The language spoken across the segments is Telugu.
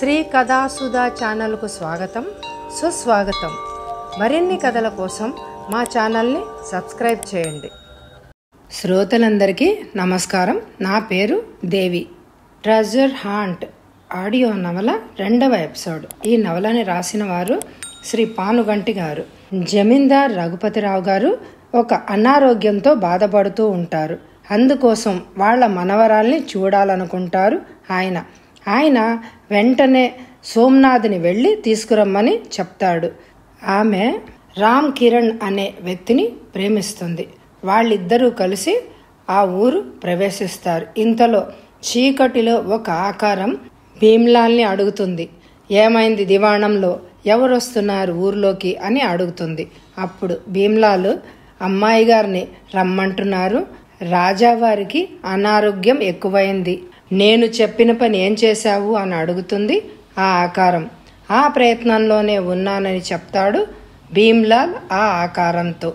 శ్రీ కథాసుధా ఛానల్కు స్వాగతం సుస్వాగతం మరిన్ని కథల కోసం మా ఛానల్ని సబ్స్క్రైబ్ చేయండి శ్రోతలందరికీ నమస్కారం నా పేరు దేవి ట్రెజర్ హాంట్ ఆడియో నవల రెండవ ఎపిసోడ్ ఈ నవలని రాసిన వారు శ్రీ పానుగంటి గారు జమీందార్ రఘుపతిరావు గారు ఒక అనారోగ్యంతో బాధపడుతూ ఉంటారు అందుకోసం వాళ్ళ మనవరాల్ని చూడాలనుకుంటారు ఆయన ఆయన వెంటనే సోమ్నాథ్ని వెళ్ళి తీసుకురమ్మని చెప్తాడు ఆమె రామ్ కిరణ్ అనే వ్యక్తిని ప్రేమిస్తుంది వాళ్ళిద్దరూ కలిసి ఆ ఊరు ప్రవేశిస్తారు ఇంతలో చీకటిలో ఒక ఆకారం భీమ్లాల్ని అడుగుతుంది ఏమైంది దివాణంలో ఎవరొస్తున్నారు ఊర్లోకి అని అడుగుతుంది అప్పుడు భీమ్లాలు అమ్మాయి గారిని రమ్మంటున్నారు రాజావారికి అనారోగ్యం ఎక్కువైంది నేను చెప్పిన పని ఏం చేశావు అని అడుగుతుంది ఆ ఆకారం ఆ ప్రయత్నంలోనే ఉన్నానని చెప్తాడు భీమ్లాల్ ఆ ఆకారంతో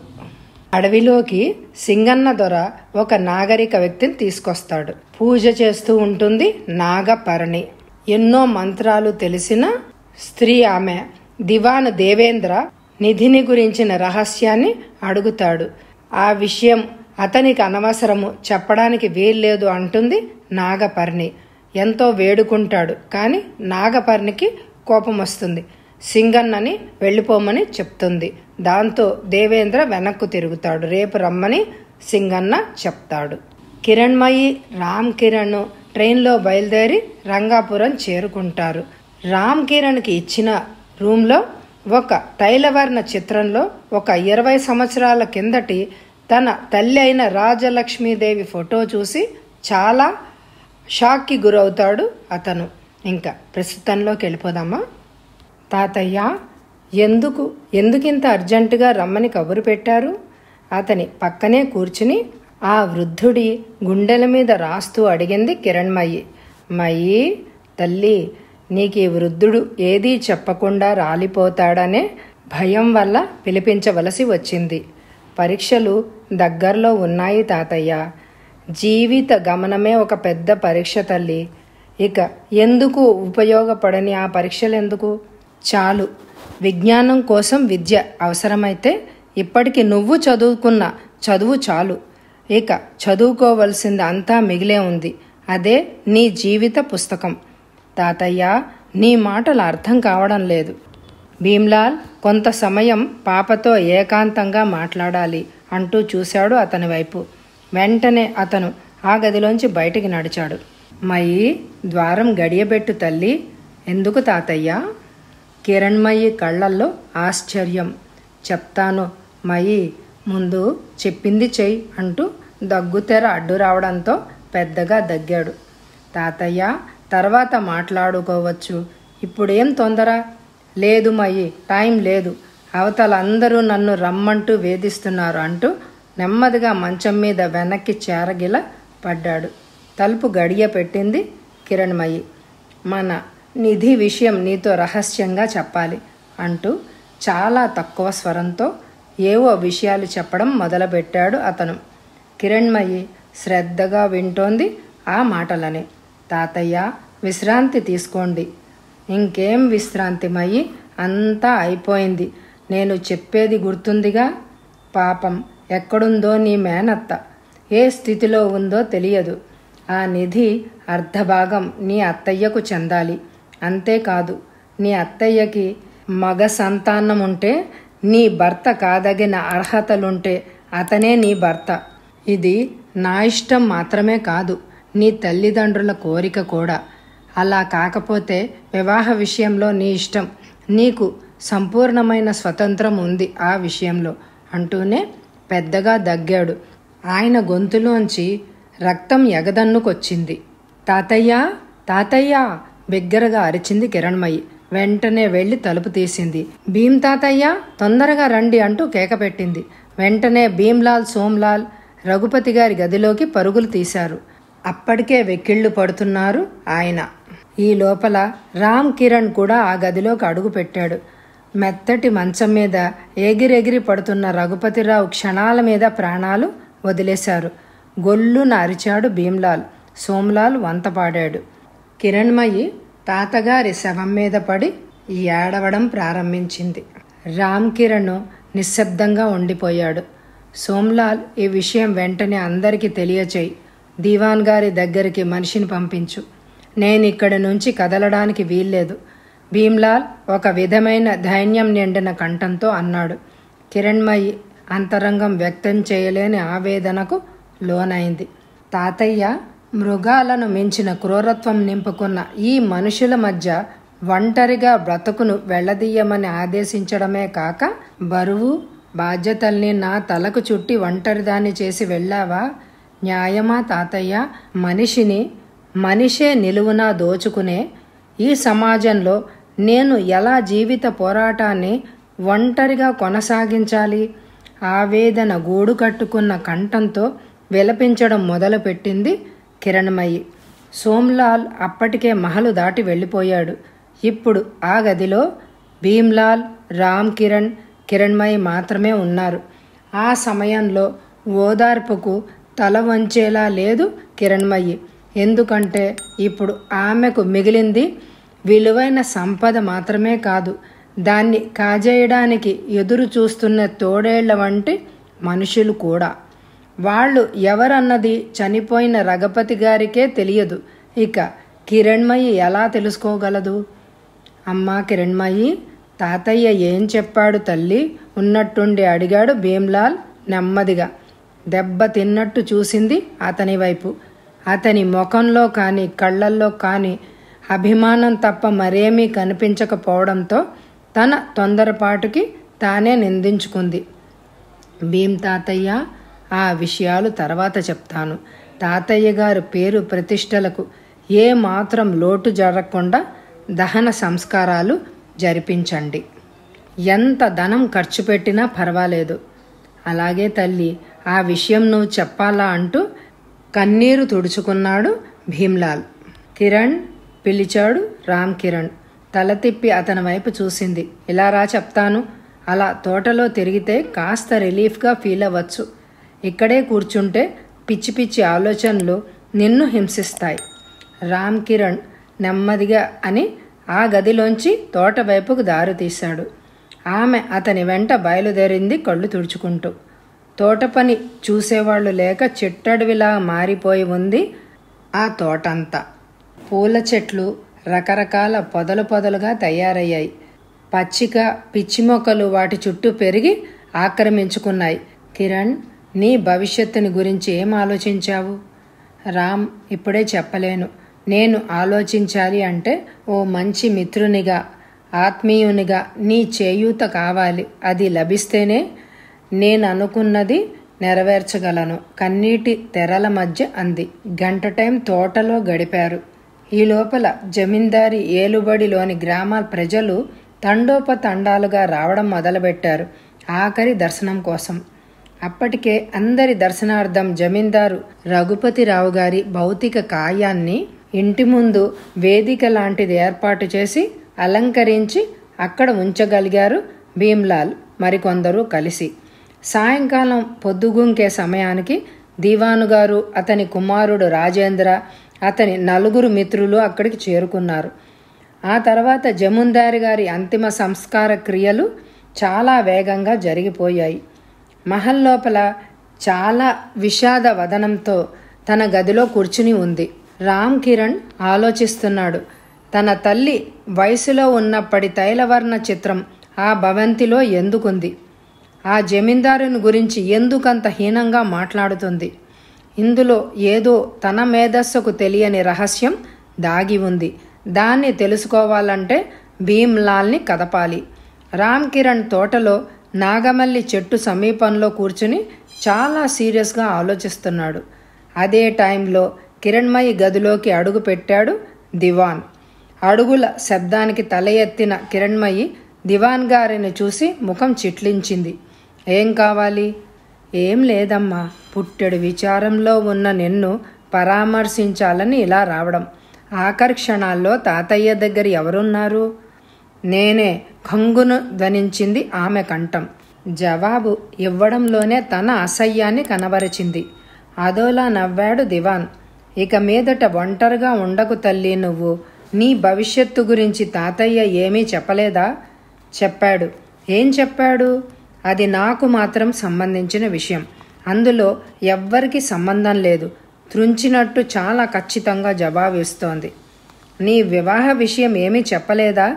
అడవిలోకి సింగన్న దొర ఒక నాగరిక వ్యక్తిని తీసుకొస్తాడు పూజ చేస్తూ ఉంటుంది నాగపరణి ఎన్నో మంత్రాలు తెలిసిన స్త్రీ ఆమె దివాన్ దేవేంద్ర నిధిని గురించిన రహస్యాన్ని అడుగుతాడు ఆ విషయం అతనికి అనవసరము చెప్పడానికి వీల్లేదు అంటుంది నాగపర్ణి ఎంతో వేడుకుంటాడు కానీ నాగపర్ణికి కోపం వస్తుంది సింగన్నని వెళ్ళిపోమని చెప్తుంది దాంతో దేవేంద్ర వెనక్కు తిరుగుతాడు రేపు రమ్మని సింగన్న చెప్తాడు కిరణ్మయి రామ్ కిరణ్ ట్రైన్లో బయలుదేరి రంగాపురం చేరుకుంటారు రామ్ కిరణ్కి ఇచ్చిన రూమ్లో ఒక తైలవర్ణ చిత్రంలో ఒక ఇరవై సంవత్సరాల కిందటి తన తల్లి అయిన రాజలక్ష్మీదేవి ఫోటో చూసి చాలా షాక్కి గురవుతాడు అతను ఇంకా ప్రస్తుతంలోకి వెళ్ళిపోదామా తాతయ్య ఎందుకు ఎందుకింత అర్జెంటుగా రమ్మని కబురు పెట్టారు అతని పక్కనే కూర్చుని ఆ వృద్ధుడి గుండెల మీద రాస్తూ అడిగింది కిరణ్మయ్యి మయ్యి తల్లి నీకు ఈ వృద్ధుడు ఏదీ చెప్పకుండా రాలిపోతాడనే భయం వల్ల పిలిపించవలసి వచ్చింది పరీక్షలు దగ్గరలో ఉన్నాయి తాతయ్య జీవిత గమనమే ఒక పెద్ద పరీక్ష తల్లి ఇక ఎందుకు ఉపయోగపడని ఆ పరీక్షలు ఎందుకు చాలు విజ్ఞానం కోసం విద్య అవసరమైతే ఇప్పటికి నువ్వు చదువుకున్న చదువు చాలు ఇక చదువుకోవలసింది అంతా మిగిలే ఉంది అదే నీ జీవిత పుస్తకం తాతయ్య నీ మాటలు అర్థం కావడం లేదు భీమ్లాల్ కొంత సమయం పాపతో ఏకాంతంగా మాట్లాడాలి అంటూ చూశాడు అతని వైపు వెంటనే అతను ఆ గదిలోంచి బయటికి నడిచాడు మయి ద్వారం గడియబెట్టు తల్లి ఎందుకు తాతయ్య కిరణ్మయి కళ్ళల్లో ఆశ్చర్యం చెప్తాను మయి ముందు చెప్పింది చెయ్యి అంటూ దగ్గుతెర అడ్డు రావడంతో పెద్దగా దగ్గాడు తాతయ్య తర్వాత మాట్లాడుకోవచ్చు ఇప్పుడేం తొందర లేదు మయి టైం లేదు అవతల అందరూ నన్ను రమ్మంటూ వేధిస్తున్నారు అంటూ నెమ్మదిగా మంచం మీద వెనక్కి చేరగిల పడ్డాడు తలుపు గడియ పెట్టింది కిరణ్మయి మన నిధి విషయం నీతో రహస్యంగా చెప్పాలి అంటూ చాలా తక్కువ స్వరంతో ఏవో విషయాలు చెప్పడం మొదలుపెట్టాడు అతను కిరణ్మయి శ్రద్ధగా వింటోంది ఆ మాటలని తాతయ్య విశ్రాంతి తీసుకోండి ఇంకేం విశ్రాంతిమయ్యి అంతా అయిపోయింది నేను చెప్పేది గుర్తుందిగా పాపం ఎక్కడుందో నీ మేనత్త ఏ స్థితిలో ఉందో తెలియదు ఆ నిధి అర్ధభాగం నీ అత్తయ్యకు చెందాలి అంతేకాదు నీ అత్తయ్యకి మగ సంతానం ఉంటే నీ భర్త కాదగిన అర్హతలుంటే అతనే నీ భర్త ఇది నా ఇష్టం మాత్రమే కాదు నీ తల్లిదండ్రుల కోరిక కూడా అలా కాకపోతే వివాహ విషయంలో నీ ఇష్టం నీకు సంపూర్ణమైన స్వతంత్రం ఉంది ఆ విషయంలో అంటూనే పెద్దగా దగ్గాడు ఆయన గొంతులోంచి రక్తం ఎగదన్నుకొచ్చింది తాతయ్య తాతయ్య బిగ్గరగా అరిచింది కిరణ్మయ్యి వెంటనే వెళ్ళి తలుపు తీసింది భీం తాతయ్య తొందరగా రండి అంటూ కేక పెట్టింది వెంటనే భీమ్లాల్ సోమ్లాల్ రఘుపతి గారి గదిలోకి పరుగులు తీశారు అప్పటికే వెక్కిళ్ళు పడుతున్నారు ఆయన ఈ లోపల రామ్ కిరణ్ కూడా ఆ గదిలోకి అడుగుపెట్టాడు మెత్తటి మంచం మీద ఎగిరెగిరి పడుతున్న రఘుపతిరావు క్షణాల మీద ప్రాణాలు వదిలేశారు గొల్లున అరిచాడు భీమ్లాల్ సోమ్లాల్ వంతపాడాడు కిరణ్మయి తాతగారి శవం మీద పడి ఏడవడం ప్రారంభించింది రామ్ కిరణ్ నిశ్శబ్దంగా ఉండిపోయాడు సోమ్లాల్ ఈ విషయం వెంటనే అందరికీ తెలియచేయి దీవాన్ గారి దగ్గరికి మనిషిని పంపించు నేను ఇక్కడి నుంచి కదలడానికి వీల్లేదు భీమ్లాల్ ఒక విధమైన ధైన్యం నిండిన కంఠంతో అన్నాడు కిరణ్మయి అంతరంగం వ్యక్తం చేయలేని ఆవేదనకు లోనైంది తాతయ్య మృగాలను మించిన క్రూరత్వం నింపుకున్న ఈ మనుషుల మధ్య ఒంటరిగా బ్రతుకును వెళ్ళదీయమని ఆదేశించడమే కాక బరువు బాధ్యతల్ని నా తలకు చుట్టి ఒంటరిదాన్ని చేసి వెళ్ళావా న్యాయమా తాతయ్య మనిషిని మనిషే నిలువున దోచుకునే ఈ సమాజంలో నేను ఎలా జీవిత పోరాటాన్ని ఒంటరిగా కొనసాగించాలి ఆవేదన గూడు కట్టుకున్న కంఠంతో విలపించడం మొదలుపెట్టింది కిరణ్మయి సోమ్లాల్ అప్పటికే మహలు దాటి వెళ్ళిపోయాడు ఇప్పుడు ఆ గదిలో భీమ్లాల్ రామ్ కిరణ్ కిరణ్మయి మాత్రమే ఉన్నారు ఆ సమయంలో ఓదార్పుకు తల వంచేలా లేదు కిరణ్మయి ఎందుకంటే ఇప్పుడు ఆమెకు మిగిలింది విలువైన సంపద మాత్రమే కాదు దాన్ని కాజేయడానికి ఎదురు చూస్తున్న తోడేళ్ల వంటి మనుషులు కూడా వాళ్ళు ఎవరన్నది చనిపోయిన రఘపతి గారికే తెలియదు ఇక కిరణ్మయి ఎలా తెలుసుకోగలదు అమ్మా కిరణ్మయి తాతయ్య ఏం చెప్పాడు తల్లి ఉన్నట్టుండి అడిగాడు భీమ్లాల్ నెమ్మదిగా దెబ్బ తిన్నట్టు చూసింది అతని వైపు అతని ముఖంలో కానీ కళ్ళల్లో కానీ అభిమానం తప్ప మరేమీ కనిపించకపోవడంతో తన తొందరపాటుకి తానే నిందించుకుంది భీమ్ తాతయ్య ఆ విషయాలు తర్వాత చెప్తాను తాతయ్య గారు పేరు ప్రతిష్టలకు ఏ మాత్రం లోటు జరగకుండా దహన సంస్కారాలు జరిపించండి ఎంత ధనం ఖర్చు పెట్టినా పర్వాలేదు అలాగే తల్లి ఆ విషయం నువ్వు చెప్పాలా అంటూ కన్నీరు తుడుచుకున్నాడు భీమ్లాల్ కిరణ్ పిలిచాడు రామ్ కిరణ్ తల తిప్పి అతని వైపు చూసింది ఇలా రా చెప్తాను అలా తోటలో తిరిగితే కాస్త రిలీఫ్గా ఫీల్ అవ్వచ్చు ఇక్కడే కూర్చుంటే పిచ్చి పిచ్చి ఆలోచనలు నిన్ను హింసిస్తాయి రామ్ కిరణ్ నెమ్మదిగా అని ఆ గదిలోంచి తోట వైపుకు దారి తీశాడు ఆమె అతని వెంట బయలుదేరింది కళ్ళు తుడుచుకుంటూ తోట పని చూసేవాళ్ళు లేక చెట్టడవిలా మారిపోయి ఉంది ఆ తోటంతా పూల చెట్లు రకరకాల పొదలు పొదలుగా తయారయ్యాయి పచ్చిక పిచ్చి మొక్కలు వాటి చుట్టూ పెరిగి ఆక్రమించుకున్నాయి కిరణ్ నీ భవిష్యత్తుని గురించి ఏం ఆలోచించావు రామ్ ఇప్పుడే చెప్పలేను నేను ఆలోచించాలి అంటే ఓ మంచి మిత్రునిగా ఆత్మీయునిగా నీ చేయూత కావాలి అది లభిస్తేనే నేను అనుకున్నది నెరవేర్చగలను కన్నీటి తెరల మధ్య అంది గంట టైం తోటలో గడిపారు ఈ లోపల జమీందారి ఏలుబడిలోని గ్రామాల ప్రజలు తండోపతండాలుగా రావడం మొదలుపెట్టారు ఆఖరి దర్శనం కోసం అప్పటికే అందరి దర్శనార్థం జమీందారు రఘుపతిరావు గారి భౌతిక కాయాన్ని ఇంటి ముందు వేదిక లాంటిది ఏర్పాటు చేసి అలంకరించి అక్కడ ఉంచగలిగారు భీమ్లాల్ మరికొందరు కలిసి సాయంకాలం పొద్దుగుంకే సమయానికి దీవానుగారు అతని కుమారుడు రాజేంద్ర అతని నలుగురు మిత్రులు అక్కడికి చేరుకున్నారు ఆ తర్వాత జముందారి గారి అంతిమ సంస్కార క్రియలు చాలా వేగంగా జరిగిపోయాయి మహల్ లోపల చాలా విషాద వదనంతో తన గదిలో కూర్చుని ఉంది రామ్ కిరణ్ ఆలోచిస్తున్నాడు తన తల్లి వయసులో ఉన్నప్పటి తైలవర్ణ చిత్రం ఆ భవంతిలో ఎందుకుంది ఆ జమీందారుని గురించి ఎందుకంత హీనంగా మాట్లాడుతుంది ఇందులో ఏదో తన మేధస్సుకు తెలియని రహస్యం దాగి ఉంది దాన్ని తెలుసుకోవాలంటే భీమ్లాల్ని కదపాలి రామ్ కిరణ్ తోటలో నాగమల్లి చెట్టు సమీపంలో కూర్చుని చాలా సీరియస్గా ఆలోచిస్తున్నాడు అదే టైంలో కిరణ్మయి గదిలోకి అడుగు పెట్టాడు దివాన్ అడుగుల శబ్దానికి తల ఎత్తిన కిరణ్మయి దివాన్ గారిని చూసి ముఖం చిట్లించింది ఏం కావాలి ఏం లేదమ్మా పుట్టెడు విచారంలో ఉన్న నిన్ను పరామర్శించాలని ఇలా రావడం ఆకర్షణాల్లో తాతయ్య దగ్గర ఎవరున్నారు నేనే కంగును ధ్వనించింది ఆమె కంఠం జవాబు ఇవ్వడంలోనే తన అసహ్యాన్ని కనబరిచింది అదోలా నవ్వాడు దివాన్ ఇక మీదట ఒంటరిగా ఉండకు తల్లి నువ్వు నీ భవిష్యత్తు గురించి తాతయ్య ఏమీ చెప్పలేదా చెప్పాడు ఏం చెప్పాడు అది నాకు మాత్రం సంబంధించిన విషయం అందులో ఎవ్వరికి సంబంధం లేదు త్రుంచినట్టు చాలా ఖచ్చితంగా జవాబిస్తోంది నీ వివాహ విషయం ఏమీ చెప్పలేదా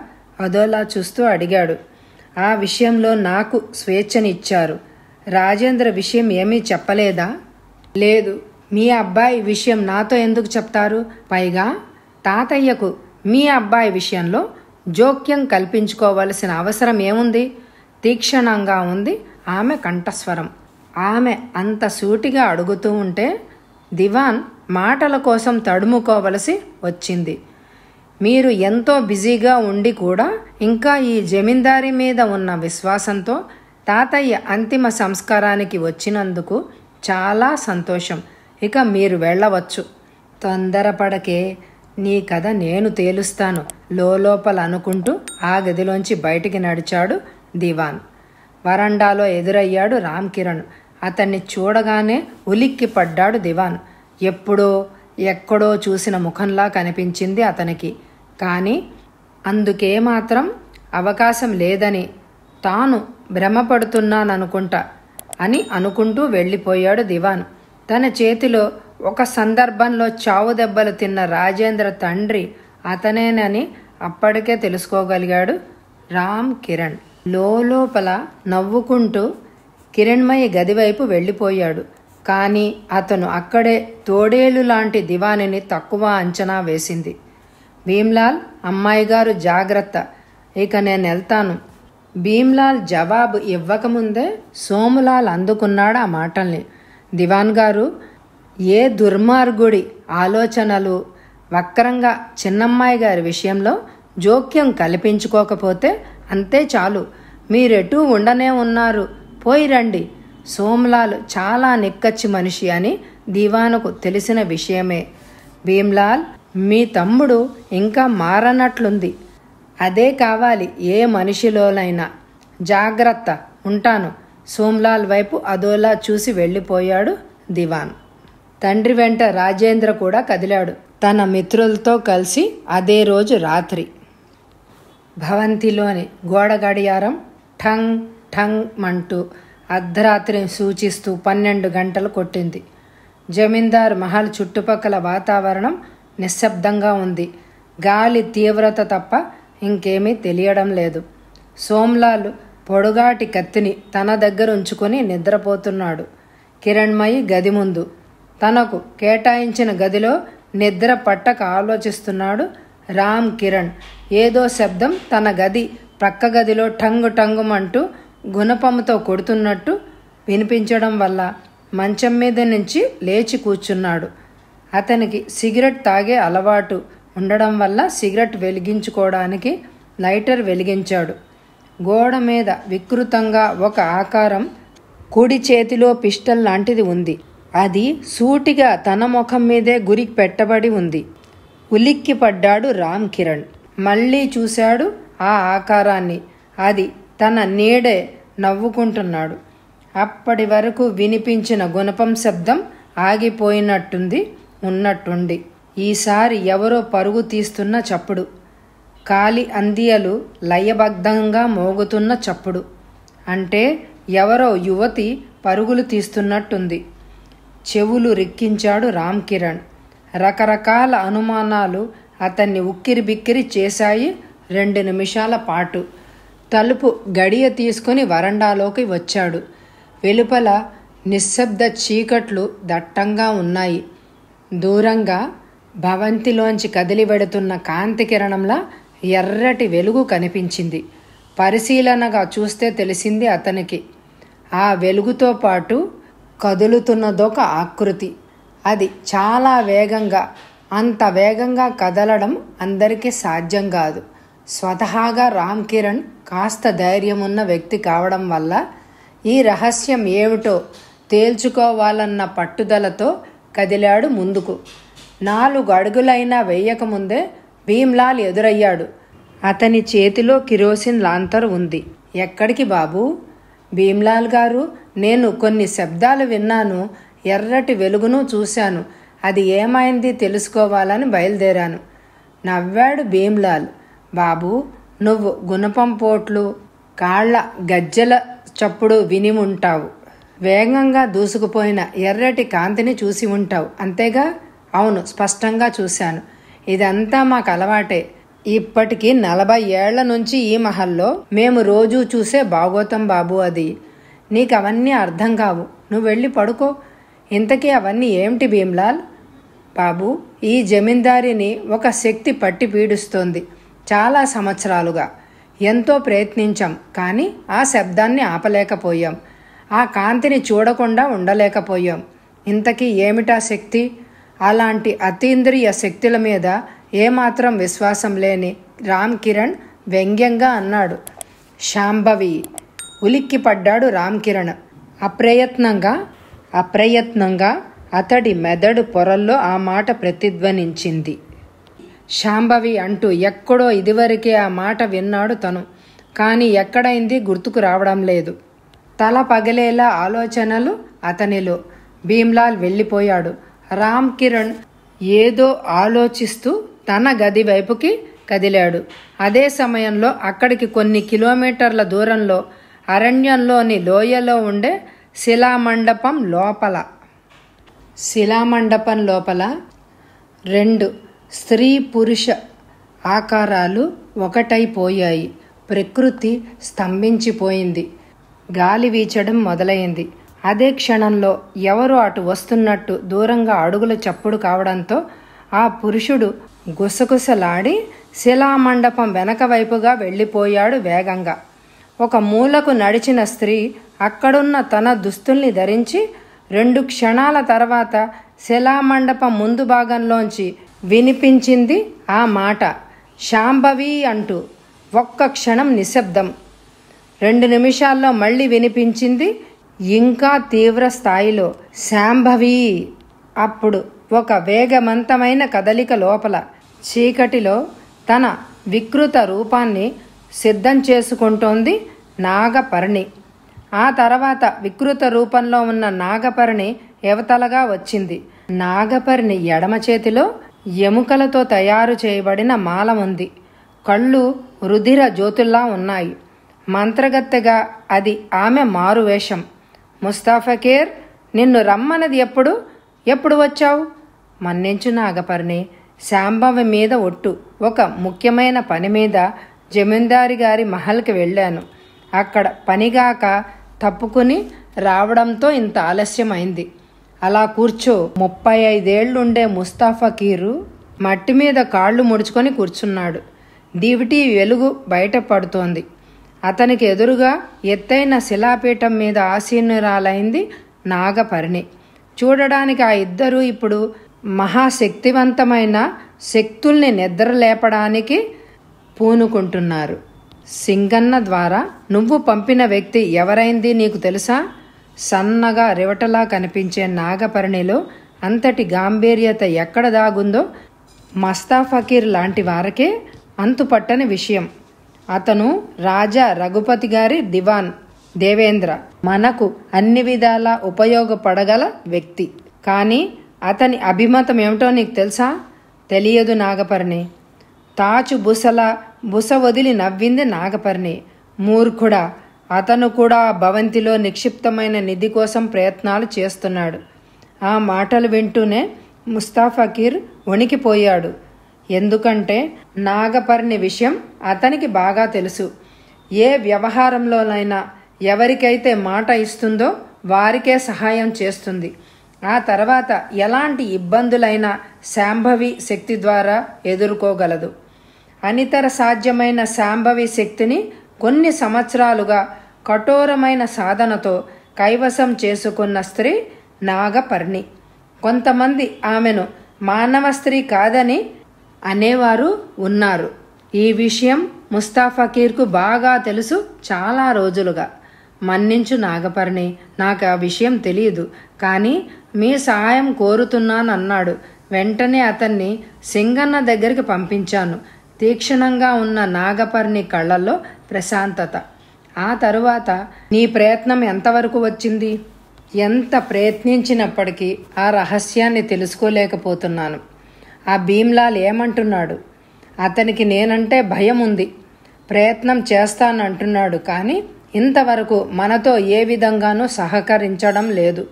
అదోలా చూస్తూ అడిగాడు ఆ విషయంలో నాకు స్వేచ్ఛనిచ్చారు రాజేంద్ర విషయం ఏమీ చెప్పలేదా లేదు మీ అబ్బాయి విషయం నాతో ఎందుకు చెప్తారు పైగా తాతయ్యకు మీ అబ్బాయి విషయంలో జోక్యం కల్పించుకోవలసిన అవసరం ఏముంది తీక్షణంగా ఉంది ఆమె కంఠస్వరం ఆమె అంత సూటిగా అడుగుతూ ఉంటే దివాన్ మాటల కోసం తడుముకోవలసి వచ్చింది మీరు ఎంతో బిజీగా ఉండి కూడా ఇంకా ఈ జమీందారీ మీద ఉన్న విశ్వాసంతో తాతయ్య అంతిమ సంస్కారానికి వచ్చినందుకు చాలా సంతోషం ఇక మీరు వెళ్ళవచ్చు తొందరపడకే నీ కథ నేను తేలుస్తాను లోపల అనుకుంటూ ఆ గదిలోంచి బయటికి నడిచాడు దివాన్ వరండాలో ఎదురయ్యాడు రామ్ కిరణ్ అతన్ని చూడగానే ఉలిక్కి పడ్డాడు దివాన్ ఎప్పుడో ఎక్కడో చూసిన ముఖంలా కనిపించింది అతనికి కానీ అందుకే మాత్రం అవకాశం లేదని తాను భ్రమపడుతున్నాననుకుంటా అని అనుకుంటూ వెళ్ళిపోయాడు దివాన్ తన చేతిలో ఒక సందర్భంలో చావు దెబ్బలు తిన్న రాజేంద్ర తండ్రి అతనేనని అప్పటికే తెలుసుకోగలిగాడు రామ్ కిరణ్ లోపల నవ్వుకుంటూ కిరణ్మయ్య గదివైపు వెళ్ళిపోయాడు కానీ అతను అక్కడే తోడేలు లాంటి దివానిని తక్కువ అంచనా వేసింది భీమ్లాల్ అమ్మాయి గారు జాగ్రత్త ఇక నేను వెళ్తాను భీమ్లాల్ జవాబు ఇవ్వకముందే సోములాల్ అందుకున్నాడు ఆ మాటల్ని దివాన్ గారు ఏ దుర్మార్గుడి ఆలోచనలు వక్రంగా చిన్నమ్మాయి గారి విషయంలో జోక్యం కల్పించుకోకపోతే అంతే చాలు మీరెటూ ఉండనే ఉన్నారు పోయి రండి సోమ్లాల్ చాలా నిక్కచ్చి మనిషి అని దీవానకు తెలిసిన విషయమే భీమ్లాల్ మీ తమ్ముడు ఇంకా మారనట్లుంది అదే కావాలి ఏ మనిషిలోనైనా జాగ్రత్త ఉంటాను సోమ్లాల్ వైపు అదోలా చూసి వెళ్ళిపోయాడు దివాన్ తండ్రి వెంట రాజేంద్ర కూడా కదిలాడు తన మిత్రులతో కలిసి అదే రోజు రాత్రి భవంతిలోని గోడ గడియారం ఠంగ్ ఠంగ్ అంటూ అర్ధరాత్రిని సూచిస్తూ పన్నెండు గంటలు కొట్టింది జమీందార్ మహల్ చుట్టుపక్కల వాతావరణం నిశ్శబ్దంగా ఉంది గాలి తీవ్రత తప్ప ఇంకేమీ తెలియడం లేదు సోమ్లాల్ పొడుగాటి కత్తిని తన దగ్గర ఉంచుకొని నిద్రపోతున్నాడు కిరణ్మయి గది ముందు తనకు కేటాయించిన గదిలో నిద్ర పట్టక ఆలోచిస్తున్నాడు రామ్ కిరణ్ ఏదో శబ్దం తన గది ప్రక్క గదిలో టంగు టంగుమంటూ గుణపముతో కొడుతున్నట్టు వినిపించడం వల్ల మంచం మీద నుంచి లేచి కూర్చున్నాడు అతనికి సిగరెట్ తాగే అలవాటు ఉండడం వల్ల సిగరెట్ వెలిగించుకోవడానికి లైటర్ వెలిగించాడు గోడ మీద వికృతంగా ఒక ఆకారం కుడి చేతిలో పిస్టల్ లాంటిది ఉంది అది సూటిగా తన ముఖం మీదే గురి పెట్టబడి ఉంది ఉలిక్కి పడ్డాడు రామ్ కిరణ్ మళ్ళీ చూశాడు ఆ ఆకారాన్ని అది తన నీడే నవ్వుకుంటున్నాడు అప్పటి వరకు వినిపించిన గుణపం శబ్దం ఆగిపోయినట్టుంది ఉన్నట్టుండి ఈసారి ఎవరో పరుగు తీస్తున్న చప్పుడు కాలి అందియలు లయబద్ధంగా మోగుతున్న చప్పుడు అంటే ఎవరో యువతి పరుగులు తీస్తున్నట్టుంది చెవులు రిక్కించాడు రామ్ కిరణ్ రకరకాల అనుమానాలు అతన్ని ఉక్కిరి బిక్కిరి చేశాయి రెండు నిమిషాల పాటు తలుపు గడియ తీసుకుని వరండాలోకి వచ్చాడు వెలుపల నిశ్శబ్ద చీకట్లు దట్టంగా ఉన్నాయి దూరంగా భవంతిలోంచి కదిలి కాంతి కిరణంలా ఎర్రటి వెలుగు కనిపించింది పరిశీలనగా చూస్తే తెలిసింది అతనికి ఆ వెలుగుతో పాటు కదులుతున్నదొక ఆకృతి అది చాలా వేగంగా అంత వేగంగా కదలడం అందరికీ సాధ్యం కాదు స్వతహాగా రామ్ కిరణ్ కాస్త ధైర్యం ఉన్న వ్యక్తి కావడం వల్ల ఈ రహస్యం ఏమిటో తేల్చుకోవాలన్న పట్టుదలతో కదిలాడు ముందుకు నాలుగు అడుగులైనా వేయకముందే భీమ్లాల్ ఎదురయ్యాడు అతని చేతిలో కిరోసిన్ లాంతర్ ఉంది ఎక్కడికి బాబు భీమ్లాల్ గారు నేను కొన్ని శబ్దాలు విన్నాను ఎర్రటి వెలుగును చూశాను అది ఏమైంది తెలుసుకోవాలని బయలుదేరాను నవ్వాడు భీమ్లాల్ బాబు నువ్వు గుణపం పోట్లు కాళ్ల గజ్జల చప్పుడు విని ఉంటావు వేగంగా దూసుకుపోయిన ఎర్రటి కాంతిని చూసి ఉంటావు అంతేగా అవును స్పష్టంగా చూశాను ఇదంతా మాకు అలవాటే ఇప్పటికీ నలభై ఏళ్ల నుంచి ఈ మహల్లో మేము రోజూ చూసే భాగోతం బాబు అది నీకు అవన్నీ అర్థం కావు నువ్వు వెళ్ళి పడుకో ఇంతకీ అవన్నీ ఏమిటి భీమ్లాల్ బాబు ఈ జమీందారిని ఒక శక్తి పట్టి పీడుస్తోంది చాలా సంవత్సరాలుగా ఎంతో ప్రయత్నించాం కానీ ఆ శబ్దాన్ని ఆపలేకపోయాం ఆ కాంతిని చూడకుండా ఉండలేకపోయాం ఇంతకీ ఏమిటా శక్తి అలాంటి అతీంద్రియ శక్తుల మీద ఏమాత్రం విశ్వాసం లేని రామ్ కిరణ్ వ్యంగ్యంగా అన్నాడు శాంభవి ఉలిక్కి పడ్డాడు రామ్ కిరణ్ అప్రయత్నంగా అప్రయత్నంగా అతడి మెదడు పొరల్లో ఆ మాట ప్రతిధ్వనించింది శాంభవి అంటూ ఎక్కడో ఇదివరకే ఆ మాట విన్నాడు తను కానీ ఎక్కడైంది గుర్తుకు రావడం లేదు తల పగలేలా ఆలోచనలు అతనిలో భీమ్లాల్ వెళ్ళిపోయాడు రామ్ కిరణ్ ఏదో ఆలోచిస్తూ తన గది వైపుకి కదిలాడు అదే సమయంలో అక్కడికి కొన్ని కిలోమీటర్ల దూరంలో అరణ్యంలోని లోయలో ఉండే శిలామండపం లోపల శిలామండపం లోపల రెండు స్త్రీ పురుష ఆకారాలు ఒకటైపోయాయి ప్రకృతి స్తంభించిపోయింది గాలి వీచడం మొదలైంది అదే క్షణంలో ఎవరు అటు వస్తున్నట్టు దూరంగా అడుగుల చప్పుడు కావడంతో ఆ పురుషుడు గుసగుసలాడి శిలామండపం వెనక వైపుగా వెళ్ళిపోయాడు వేగంగా ఒక మూలకు నడిచిన స్త్రీ అక్కడున్న తన దుస్తుల్ని ధరించి రెండు క్షణాల తర్వాత శిలామండపం ముందు భాగంలోంచి వినిపించింది ఆ మాట శాంభవి అంటూ ఒక్క క్షణం నిశ్శబ్దం రెండు నిమిషాల్లో మళ్ళీ వినిపించింది ఇంకా తీవ్ర స్థాయిలో శాంభవి అప్పుడు ఒక వేగవంతమైన కదలిక లోపల చీకటిలో తన వికృత రూపాన్ని సిద్ధం చేసుకుంటోంది నాగపర్ణి ఆ తర్వాత వికృత రూపంలో ఉన్న నాగపర్ణి యువతలగా వచ్చింది నాగపర్ణి ఎడమ చేతిలో ఎముకలతో తయారు చేయబడిన మాల ఉంది కళ్ళు రుధిర జ్యోతుల్లా ఉన్నాయి మంత్రగత్తెగా అది ఆమె మారువేషం ముస్తాఫకేర్ నిన్ను రమ్మన్నది ఎప్పుడు ఎప్పుడు వచ్చావు మన్నించు నాగపర్ణి శాంభవి మీద ఒట్టు ఒక ముఖ్యమైన పని మీద జమీందారి గారి మహల్కి వెళ్ళాను అక్కడ పనిగాక తప్పుకుని రావడంతో ఇంత ఆలస్యమైంది అలా కూర్చో ముప్పై ఐదేళ్లుండే ముస్తాఫా కీరు మట్టి మీద కాళ్ళు ముడుచుకొని కూర్చున్నాడు దీవిటి వెలుగు బయటపడుతోంది అతనికి ఎదురుగా ఎత్తైన శిలాపీఠం మీద ఆసీనురాలైంది నాగపరిణి చూడడానికి ఆ ఇద్దరూ ఇప్పుడు మహాశక్తివంతమైన శక్తుల్ని నిద్రలేపడానికి పూనుకుంటున్నారు సింగన్న ద్వారా నువ్వు పంపిన వ్యక్తి ఎవరైంది నీకు తెలుసా సన్నగా రివటలా కనిపించే నాగపర్ణిలో అంతటి గాంభీర్యత ఎక్కడ దాగుందో మస్తా ఫకీర్ లాంటి వారికే అంతుపట్టని విషయం అతను రాజా రఘుపతి గారి దివాన్ దేవేంద్ర మనకు అన్ని విధాలా ఉపయోగపడగల వ్యక్తి కానీ అతని అభిమతం ఏమిటో నీకు తెలుసా తెలియదు నాగపర్ణి తాచు బుసల బుస వదిలి నవ్వింది నాగపర్ణి మూర్ఖుడా అతను కూడా భవంతిలో నిక్షిప్తమైన నిధి కోసం ప్రయత్నాలు చేస్తున్నాడు ఆ మాటలు వింటూనే ముస్తాఫకీర్ వణికిపోయాడు ఎందుకంటే నాగపర్ణి విషయం అతనికి బాగా తెలుసు ఏ వ్యవహారంలోనైనా ఎవరికైతే మాట ఇస్తుందో వారికే సహాయం చేస్తుంది ఆ తర్వాత ఎలాంటి ఇబ్బందులైనా శాంభవి శక్తి ద్వారా ఎదుర్కోగలదు అనితర సాధ్యమైన శాంభవి శక్తిని కొన్ని సంవత్సరాలుగా కఠోరమైన సాధనతో కైవసం చేసుకున్న స్త్రీ నాగపర్ణి కొంతమంది ఆమెను మానవ స్త్రీ కాదని అనేవారు ఉన్నారు ఈ విషయం ముస్తాఫకీర్కు బాగా తెలుసు చాలా రోజులుగా మన్నించు నాగపర్ణి నాకు ఆ విషయం తెలియదు కానీ మీ సహాయం కోరుతున్నానన్నాడు వెంటనే అతన్ని సింగన్న దగ్గరికి పంపించాను తీక్షణంగా ఉన్న నాగపర్ణి కళ్ళల్లో ప్రశాంతత ఆ తరువాత నీ ప్రయత్నం ఎంతవరకు వచ్చింది ఎంత ప్రయత్నించినప్పటికీ ఆ రహస్యాన్ని తెలుసుకోలేకపోతున్నాను ఆ భీమ్లాల్ ఏమంటున్నాడు అతనికి నేనంటే భయం ఉంది ప్రయత్నం చేస్తానంటున్నాడు కానీ ఇంతవరకు మనతో ఏ విధంగానూ సహకరించడం లేదు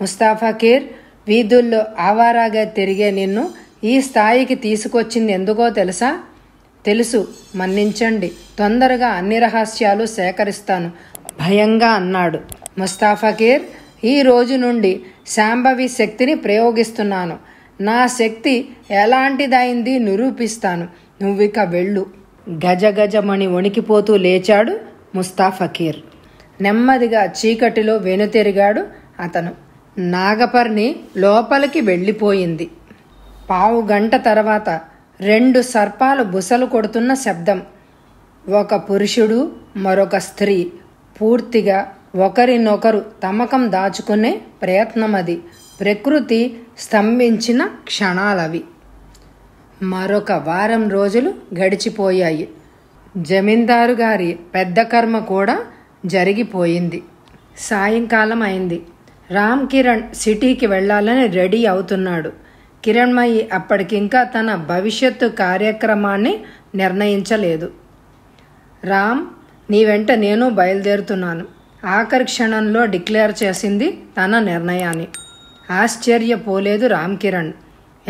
ముస్తాఫా కీర్ వీధుల్లో ఆవారాగా తిరిగే నిన్ను ఈ స్థాయికి తీసుకొచ్చింది ఎందుకో తెలుసా తెలుసు మన్నించండి తొందరగా అన్ని రహస్యాలు సేకరిస్తాను భయంగా అన్నాడు ముస్తాఫకీర్ ఈ రోజు నుండి శాంభవి శక్తిని ప్రయోగిస్తున్నాను నా శక్తి ఎలాంటిదైంది నిరూపిస్తాను నువ్విక వెళ్ళు గజ గజమణి వణికిపోతూ లేచాడు ముస్తాఫకీర్ నెమ్మదిగా చీకటిలో వెనుతిరిగాడు అతను నాగపర్ణి లోపలికి వెళ్ళిపోయింది పావు గంట తర్వాత రెండు సర్పాలు బుసలు కొడుతున్న శబ్దం ఒక పురుషుడు మరొక స్త్రీ పూర్తిగా ఒకరినొకరు తమకం దాచుకునే ప్రయత్నమది ప్రకృతి స్తంభించిన క్షణాలవి మరొక వారం రోజులు గడిచిపోయాయి జమీందారు గారి పెద్ద కర్మ కూడా జరిగిపోయింది సాయంకాలం అయింది రామ్ కిరణ్ సిటీకి వెళ్ళాలని రెడీ అవుతున్నాడు కిరణ్మయి అప్పటికింకా తన భవిష్యత్తు కార్యక్రమాన్ని నిర్ణయించలేదు రామ్ నీ వెంట నేను బయలుదేరుతున్నాను ఆఖరి క్షణంలో డిక్లేర్ చేసింది తన నిర్ణయాన్ని ఆశ్చర్యపోలేదు రామ్ కిరణ్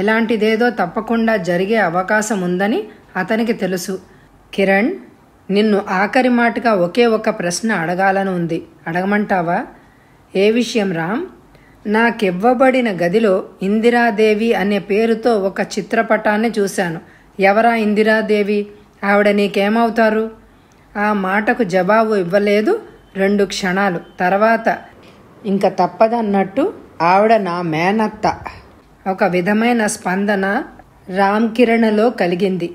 ఇలాంటిదేదో తప్పకుండా జరిగే అవకాశం ఉందని అతనికి తెలుసు కిరణ్ నిన్ను ఆఖరి మాటగా ఒకే ఒక ప్రశ్న అడగాలని ఉంది అడగమంటావా ఏ విషయం రామ్ నాకివ్వబడిన గదిలో ఇందిరాదేవి అనే పేరుతో ఒక చిత్రపటాన్ని చూశాను ఎవరా ఇందిరాదేవి ఆవిడ నీకేమవుతారు ఆ మాటకు జవాబు ఇవ్వలేదు రెండు క్షణాలు తర్వాత ఇంకా తప్పదన్నట్టు ఆవిడ నా మేనత్త ఒక విధమైన స్పందన రామ్ కిరణలో కలిగింది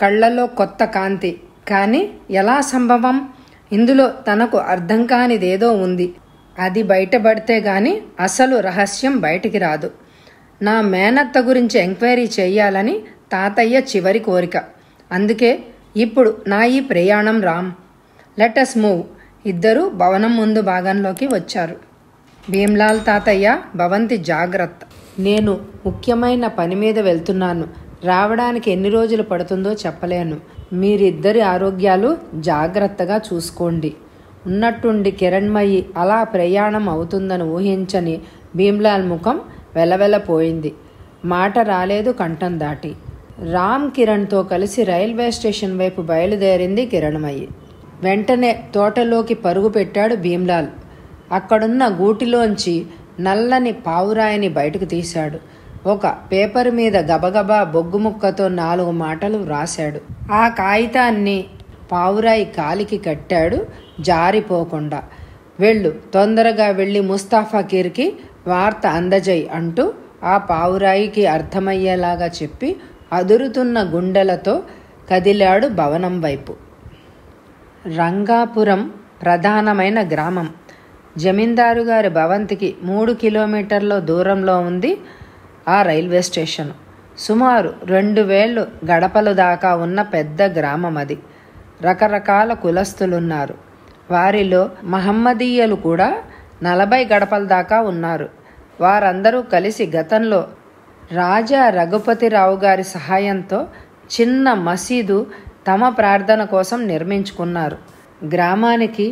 కళ్ళలో కొత్త కాంతి కానీ ఎలా సంభవం ఇందులో తనకు అర్థం కానిదేదో ఉంది అది బయటపడితే గాని అసలు రహస్యం బయటికి రాదు నా మేనత్త గురించి ఎంక్వైరీ చేయాలని తాతయ్య చివరి కోరిక అందుకే ఇప్పుడు నా ఈ ప్రయాణం రామ్ లెటస్ మూవ్ ఇద్దరూ భవనం ముందు భాగంలోకి వచ్చారు భీమ్లాల్ తాతయ్య భవంతి జాగ్రత్త నేను ముఖ్యమైన పని మీద వెళ్తున్నాను రావడానికి ఎన్ని రోజులు పడుతుందో చెప్పలేను మీరిద్దరి ఆరోగ్యాలు జాగ్రత్తగా చూసుకోండి ఉన్నట్టుండి కిరణ్మయి అలా ప్రయాణం అవుతుందని ఊహించని భీమ్లాల్ ముఖం వెలవెలపోయింది మాట రాలేదు కంఠం దాటి రామ్ కిరణ్తో కలిసి రైల్వే స్టేషన్ వైపు బయలుదేరింది కిరణ్మయి వెంటనే తోటలోకి పరుగు పెట్టాడు భీమ్లాల్ అక్కడున్న గూటిలోంచి నల్లని పావురాయిని బయటకు తీశాడు ఒక పేపర్ మీద గబగబా బొగ్గు ముక్కతో నాలుగు మాటలు వ్రాశాడు ఆ కాగితాన్ని పావురాయి కాలికి కట్టాడు జారిపోకుండా వెళ్ళు తొందరగా వెళ్ళి ముస్తాఫాకీర్కి వార్త అందజేయి అంటూ ఆ పావురాయికి అర్థమయ్యేలాగా చెప్పి అదురుతున్న గుండెలతో కదిలాడు భవనం వైపు రంగాపురం ప్రధానమైన గ్రామం జమీందారు గారి భవంతికి మూడు కిలోమీటర్ల దూరంలో ఉంది ఆ రైల్వే స్టేషన్ సుమారు రెండు వేళ్ళు గడపలు దాకా ఉన్న పెద్ద గ్రామం అది రకరకాల కులస్తులున్నారు వారిలో మహమ్మదీయులు కూడా నలభై గడపల దాకా ఉన్నారు వారందరూ కలిసి గతంలో రాజా రఘుపతిరావు గారి సహాయంతో చిన్న మసీదు తమ ప్రార్థన కోసం నిర్మించుకున్నారు గ్రామానికి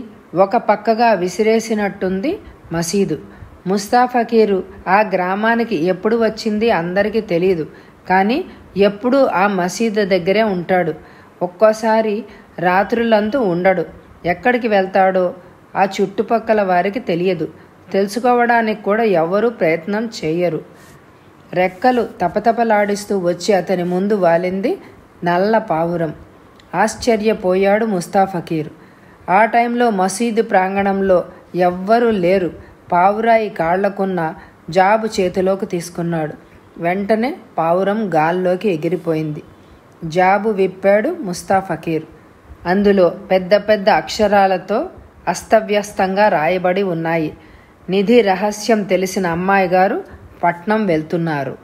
ఒక పక్కగా విసిరేసినట్టుంది మసీదు ముస్తాఫకీరు ఆ గ్రామానికి ఎప్పుడు వచ్చింది అందరికీ తెలియదు కానీ ఎప్పుడూ ఆ మసీదు దగ్గరే ఉంటాడు ఒక్కోసారి రాత్రులంతూ ఉండడు ఎక్కడికి వెళ్తాడో ఆ చుట్టుపక్కల వారికి తెలియదు తెలుసుకోవడానికి కూడా ఎవరూ ప్రయత్నం చేయరు రెక్కలు తపతపలాడిస్తూ వచ్చి అతని ముందు వాలింది నల్ల పావురం ఆశ్చర్యపోయాడు ముస్తాఫకీర్ ఆ టైంలో మసీదు ప్రాంగణంలో ఎవ్వరూ లేరు పావురాయి కాళ్లకున్న జాబు చేతిలోకి తీసుకున్నాడు వెంటనే పావురం గాల్లోకి ఎగిరిపోయింది జాబు విప్పాడు ముస్తాఫకీర్ అందులో పెద్ద పెద్ద అక్షరాలతో అస్తవ్యస్తంగా రాయబడి ఉన్నాయి నిధి రహస్యం తెలిసిన అమ్మాయి గారు పట్నం వెళ్తున్నారు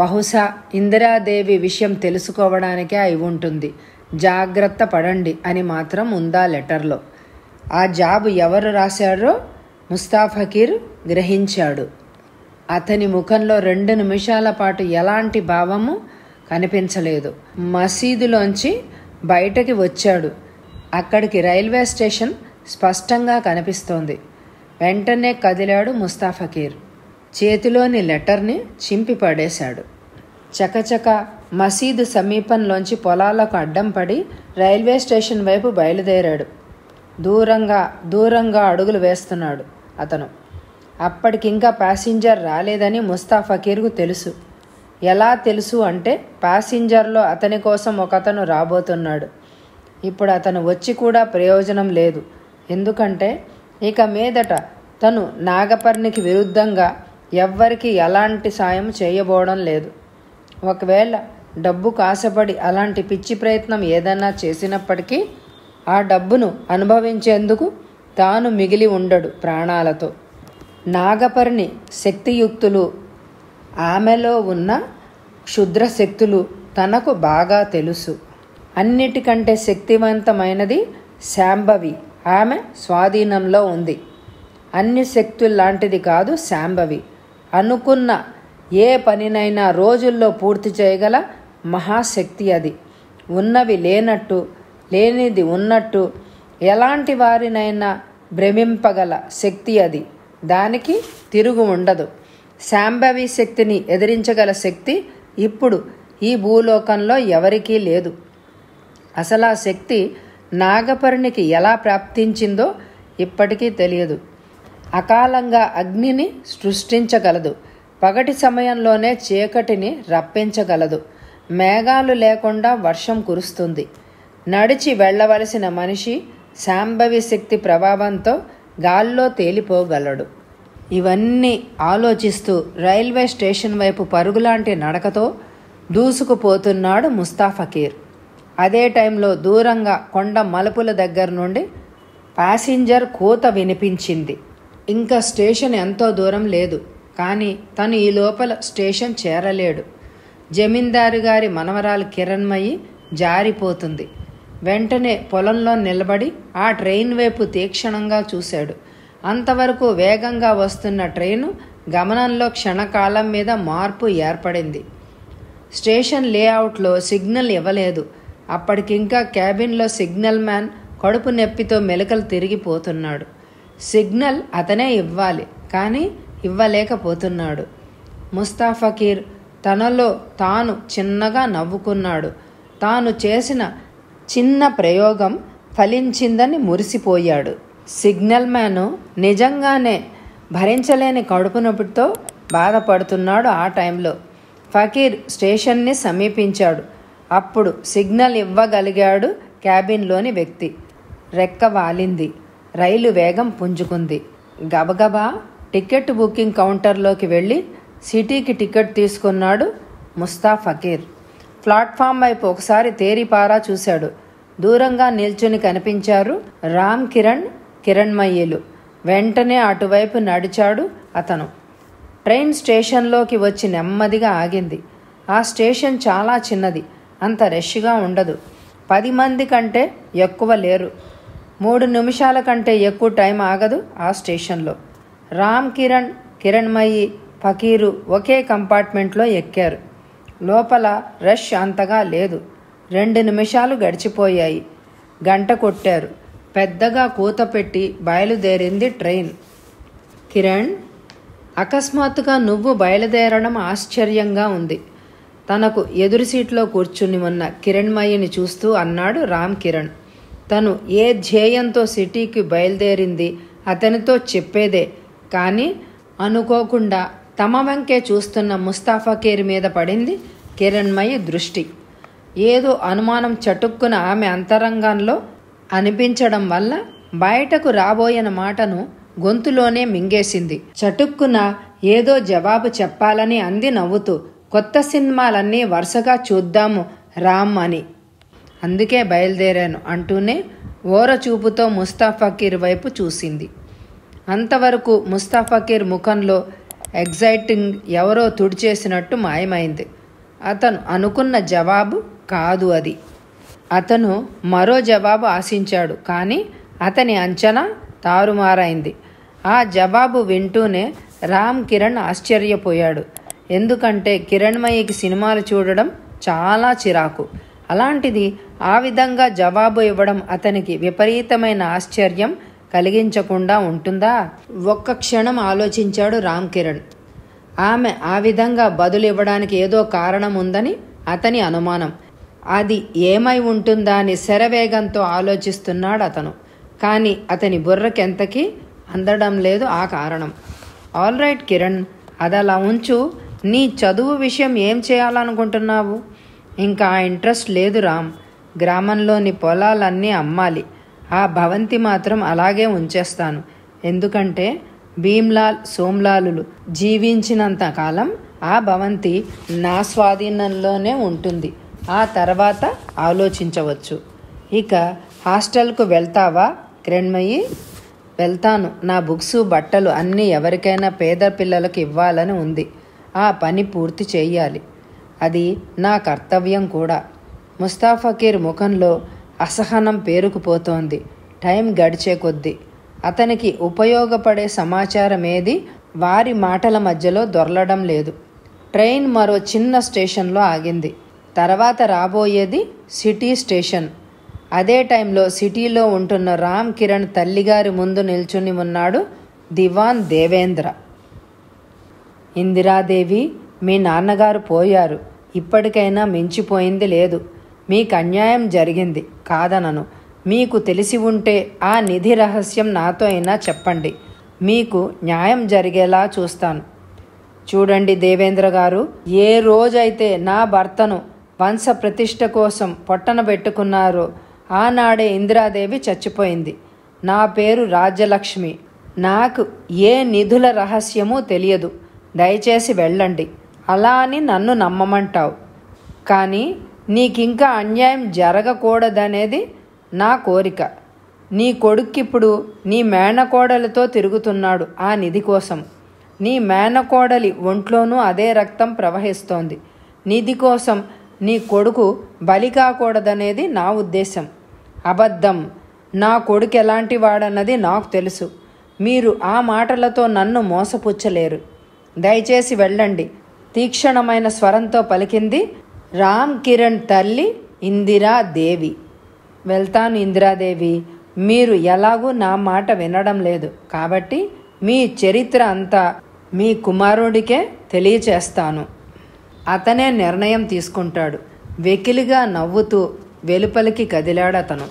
బహుశా ఇందిరాదేవి విషయం తెలుసుకోవడానికే అయి ఉంటుంది జాగ్రత్త పడండి అని మాత్రం ఉందా లెటర్లో ఆ జాబు ఎవరు రాశారో ముస్తాఫకీర్ గ్రహించాడు అతని ముఖంలో రెండు నిమిషాల పాటు ఎలాంటి భావము కనిపించలేదు మసీదులోంచి బయటకి వచ్చాడు అక్కడికి రైల్వే స్టేషన్ స్పష్టంగా కనిపిస్తోంది వెంటనే కదిలాడు ముస్తాఫకీర్ చేతిలోని లెటర్ని చింపి పడేశాడు చకచక మసీదు సమీపంలోంచి పొలాలకు అడ్డం పడి రైల్వే స్టేషన్ వైపు బయలుదేరాడు దూరంగా దూరంగా అడుగులు వేస్తున్నాడు అతను అప్పటికింకా ప్యాసింజర్ రాలేదని ముస్తాఫకీర్కు తెలుసు ఎలా తెలుసు అంటే ప్యాసింజర్లో అతని కోసం ఒకతను రాబోతున్నాడు ఇప్పుడు అతను వచ్చి కూడా ప్రయోజనం లేదు ఎందుకంటే ఇక మీదట తను నాగపర్ణికి విరుద్ధంగా ఎవ్వరికి ఎలాంటి సాయం చేయబోవడం లేదు ఒకవేళ డబ్బు కాసపడి అలాంటి పిచ్చి ప్రయత్నం ఏదైనా చేసినప్పటికీ ఆ డబ్బును అనుభవించేందుకు తాను మిగిలి ఉండడు ప్రాణాలతో నాగపర్ణి శక్తియుక్తులు ఆమెలో ఉన్న క్షుద్ర శక్తులు తనకు బాగా తెలుసు అన్నిటికంటే శక్తివంతమైనది శాంభవి ఆమె స్వాధీనంలో ఉంది అన్ని శక్తుల్లాంటిది కాదు శాంభవి అనుకున్న ఏ పనినైనా రోజుల్లో పూర్తి చేయగల మహాశక్తి అది ఉన్నవి లేనట్టు లేనిది ఉన్నట్టు ఎలాంటి వారినైనా భ్రమింపగల శక్తి అది దానికి తిరుగు ఉండదు శాంభవి శక్తిని ఎదిరించగల శక్తి ఇప్పుడు ఈ భూలోకంలో ఎవరికీ లేదు అసలు ఆ శక్తి నాగపరునికి ఎలా ప్రాప్తించిందో ఇప్పటికీ తెలియదు అకాలంగా అగ్నిని సృష్టించగలదు పగటి సమయంలోనే చీకటిని రప్పించగలదు మేఘాలు లేకుండా వర్షం కురుస్తుంది నడిచి వెళ్ళవలసిన మనిషి శాంభవి శక్తి ప్రభావంతో గాల్లో తేలిపోగలడు ఇవన్నీ ఆలోచిస్తూ రైల్వే స్టేషన్ వైపు పరుగులాంటి నడకతో దూసుకుపోతున్నాడు ముస్తాఫకీర్ అదే టైంలో దూరంగా కొండ మలుపుల దగ్గర నుండి ప్యాసింజర్ కూత వినిపించింది ఇంకా స్టేషన్ ఎంతో దూరం లేదు కానీ తను ఈ లోపల స్టేషన్ చేరలేడు జమీందారు గారి మనవరాలు కిరణ్మయి జారిపోతుంది వెంటనే పొలంలో నిలబడి ఆ ట్రైన్ వైపు తీక్షణంగా చూశాడు అంతవరకు వేగంగా వస్తున్న ట్రైను గమనంలో క్షణకాలం మీద మార్పు ఏర్పడింది స్టేషన్ లేఅవుట్లో సిగ్నల్ ఇవ్వలేదు అప్పటికింకా క్యాబిన్లో సిగ్నల్ మ్యాన్ కడుపు నొప్పితో మెలకలు తిరిగిపోతున్నాడు సిగ్నల్ అతనే ఇవ్వాలి కానీ ఇవ్వలేకపోతున్నాడు ముస్తాఫకీర్ తనలో తాను చిన్నగా నవ్వుకున్నాడు తాను చేసిన చిన్న ప్రయోగం ఫలించిందని మురిసిపోయాడు సిగ్నల్ మ్యాను నిజంగానే భరించలేని కడుపు నొప్పితో బాధపడుతున్నాడు ఆ టైంలో ఫకీర్ స్టేషన్ని సమీపించాడు అప్పుడు సిగ్నల్ ఇవ్వగలిగాడు క్యాబిన్లోని వ్యక్తి రెక్క వాలింది రైలు వేగం పుంజుకుంది గబగబా టికెట్ బుకింగ్ కౌంటర్లోకి వెళ్ళి సిటీకి టికెట్ తీసుకున్నాడు ముస్తా ఫకీర్ ప్లాట్ఫామ్ వైపు ఒకసారి తేరిపారా చూశాడు దూరంగా నిల్చుని కనిపించారు రామ్ కిరణ్ కిరణ్మయ్యలు వెంటనే అటువైపు నడిచాడు అతను ట్రైన్ స్టేషన్లోకి వచ్చి నెమ్మదిగా ఆగింది ఆ స్టేషన్ చాలా చిన్నది అంత రష్గా ఉండదు పది మంది కంటే ఎక్కువ లేరు మూడు నిమిషాల కంటే ఎక్కువ టైం ఆగదు ఆ స్టేషన్లో రామ్ కిరణ్ కిరణ్మయి ఫకీరు ఒకే కంపార్ట్మెంట్లో ఎక్కారు లోపల రష్ అంతగా లేదు రెండు నిమిషాలు గడిచిపోయాయి గంట కొట్టారు పెద్దగా కూతపెట్టి బయలుదేరింది ట్రైన్ కిరణ్ అకస్మాత్తుగా నువ్వు బయలుదేరడం ఆశ్చర్యంగా ఉంది తనకు ఎదురు సీట్లో కూర్చుని ఉన్న కిరణ్మయ్యని చూస్తూ అన్నాడు రామ్ కిరణ్ తను ఏ ధ్యేయంతో సిటీకి బయలుదేరింది అతనితో చెప్పేదే కానీ అనుకోకుండా తమ వంకే చూస్తున్న ముస్తాఫాకేర్ మీద పడింది కిరణ్మయ్య దృష్టి ఏదో అనుమానం చటుక్కున ఆమె అంతరంగంలో అనిపించడం వల్ల బయటకు రాబోయిన మాటను గొంతులోనే మింగేసింది చటుక్కున ఏదో జవాబు చెప్పాలని అంది నవ్వుతూ కొత్త సినిమాలన్నీ వరుసగా చూద్దాము రామ్ అని అందుకే బయలుదేరాను అంటూనే ఓర చూపుతో ముస్తాఫకీర్ వైపు చూసింది అంతవరకు ముస్తాఫకీర్ ముఖంలో ఎగ్జైటింగ్ ఎవరో తుడిచేసినట్టు మాయమైంది అతను అనుకున్న జవాబు కాదు అది అతను మరో జవాబు ఆశించాడు కానీ అతని అంచనా తారుమారైంది ఆ జవాబు వింటూనే రామ్ కిరణ్ ఆశ్చర్యపోయాడు ఎందుకంటే కిరణ్మయికి సినిమాలు చూడడం చాలా చిరాకు అలాంటిది ఆ విధంగా జవాబు ఇవ్వడం అతనికి విపరీతమైన ఆశ్చర్యం కలిగించకుండా ఉంటుందా ఒక్క క్షణం ఆలోచించాడు రామ్ కిరణ్ ఆమె ఆ విధంగా బదులు ఇవ్వడానికి ఏదో కారణం ఉందని అతని అనుమానం అది ఏమై ఉంటుందా అని శరవేగంతో ఆలోచిస్తున్నాడు అతను కానీ అతని బుర్రకెంతకి అందడం లేదు ఆ కారణం ఆల్ రైట్ కిరణ్ అది అలా ఉంచు నీ చదువు విషయం ఏం చేయాలనుకుంటున్నావు ఇంకా ఇంట్రెస్ట్ లేదు రామ్ గ్రామంలోని పొలాలన్నీ అమ్మాలి ఆ భవంతి మాత్రం అలాగే ఉంచేస్తాను ఎందుకంటే భీమ్లాల్ సోమ్లాలులు జీవించినంత కాలం ఆ భవంతి నా స్వాధీనంలోనే ఉంటుంది ఆ తర్వాత ఆలోచించవచ్చు ఇక హాస్టల్కు వెళ్తావా కిరణ్మయ్యి వెళ్తాను నా బుక్స్ బట్టలు అన్నీ ఎవరికైనా పేద పిల్లలకు ఇవ్వాలని ఉంది ఆ పని పూర్తి చేయాలి అది నా కర్తవ్యం కూడా ముస్తాఫకీర్ ముఖంలో అసహనం పేరుకుపోతోంది టైం గడిచే కొద్దీ అతనికి ఉపయోగపడే సమాచారం ఏది వారి మాటల మధ్యలో దొరలడం లేదు ట్రైన్ మరో చిన్న స్టేషన్లో ఆగింది తర్వాత రాబోయేది సిటీ స్టేషన్ అదే టైంలో సిటీలో ఉంటున్న రామ్ కిరణ్ తల్లిగారి ముందు నిల్చుని ఉన్నాడు దివాన్ దేవేంద్ర ఇందిరాదేవి మీ నాన్నగారు పోయారు ఇప్పటికైనా మించిపోయింది లేదు మీకు అన్యాయం జరిగింది కాదనను మీకు తెలిసి ఉంటే ఆ నిధి రహస్యం నాతో అయినా చెప్పండి మీకు న్యాయం జరిగేలా చూస్తాను చూడండి దేవేంద్ర గారు ఏ రోజైతే నా భర్తను వంశ ప్రతిష్ట కోసం పొట్టన పెట్టుకున్నారు ఆనాడే ఇందిరాదేవి చచ్చిపోయింది నా పేరు రాజ్యలక్ష్మి నాకు ఏ నిధుల రహస్యమూ తెలియదు దయచేసి వెళ్ళండి అలా అని నన్ను నమ్మమంటావు కానీ నీకింకా అన్యాయం జరగకూడదనేది నా కోరిక నీ కొడుక్కిప్పుడు నీ మేనకోడలతో తిరుగుతున్నాడు ఆ నిధి కోసం నీ మేనకోడలి ఒంట్లోనూ అదే రక్తం ప్రవహిస్తోంది నిధి కోసం నీ కొడుకు బలి కాకూడదనేది నా ఉద్దేశం అబద్ధం నా కొడుకు ఎలాంటి వాడన్నది నాకు తెలుసు మీరు ఆ మాటలతో నన్ను మోసపుచ్చలేరు దయచేసి వెళ్ళండి తీక్షణమైన స్వరంతో పలికింది రామ్ కిరణ్ తల్లి ఇందిరాదేవి వెళ్తాను ఇందిరాదేవి మీరు ఎలాగూ నా మాట వినడం లేదు కాబట్టి మీ చరిత్ర అంతా మీ కుమారుడికే తెలియచేస్తాను అతనే నిర్ణయం తీసుకుంటాడు వెకిలిగా నవ్వుతూ వెలుపలికి కదిలాడతను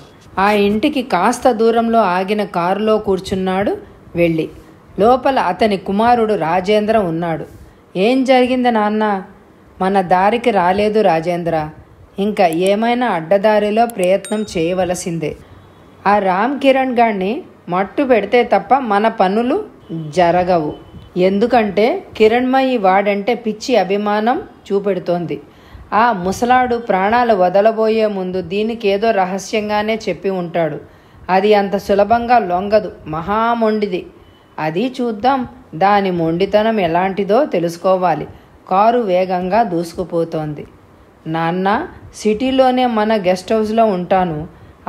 ఆ ఇంటికి కాస్త దూరంలో ఆగిన కారులో కూర్చున్నాడు వెళ్ళి లోపల అతని కుమారుడు రాజేంద్ర ఉన్నాడు ఏం జరిగింది నాన్న మన దారికి రాలేదు రాజేంద్ర ఇంకా ఏమైనా అడ్డదారిలో ప్రయత్నం చేయవలసిందే ఆ రామ్ కిరణ్ గాడిని మట్టు పెడితే తప్ప మన పనులు జరగవు ఎందుకంటే కిరణ్మయి వాడంటే పిచ్చి అభిమానం చూపెడుతోంది ఆ ముసలాడు ప్రాణాలు వదలబోయే ముందు దీనికి ఏదో రహస్యంగానే చెప్పి ఉంటాడు అది అంత సులభంగా లొంగదు మహామొండిది అది చూద్దాం దాని మొండితనం ఎలాంటిదో తెలుసుకోవాలి కారు వేగంగా దూసుకుపోతోంది నాన్న సిటీలోనే మన గెస్ట్ హౌస్లో ఉంటాను